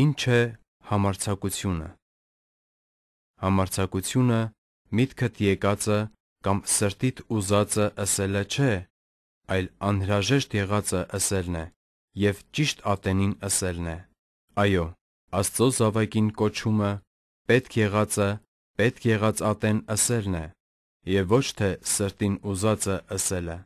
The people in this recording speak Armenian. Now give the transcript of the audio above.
Ինչ է համարցակությունը։ Համարցակությունը միտքդ եկածը կամ սրտիդ ուզածը ասելը չէ, այլ անհրաժեշտ եղածը ասելն է եւ ճիշտ ատենին ասելն է։ Այո, Աստծո զավակին կոչումը պետք եղածը, պետք եղած ատեն ասելն է եւ ոչ թե սրտին ուզածը ասելը։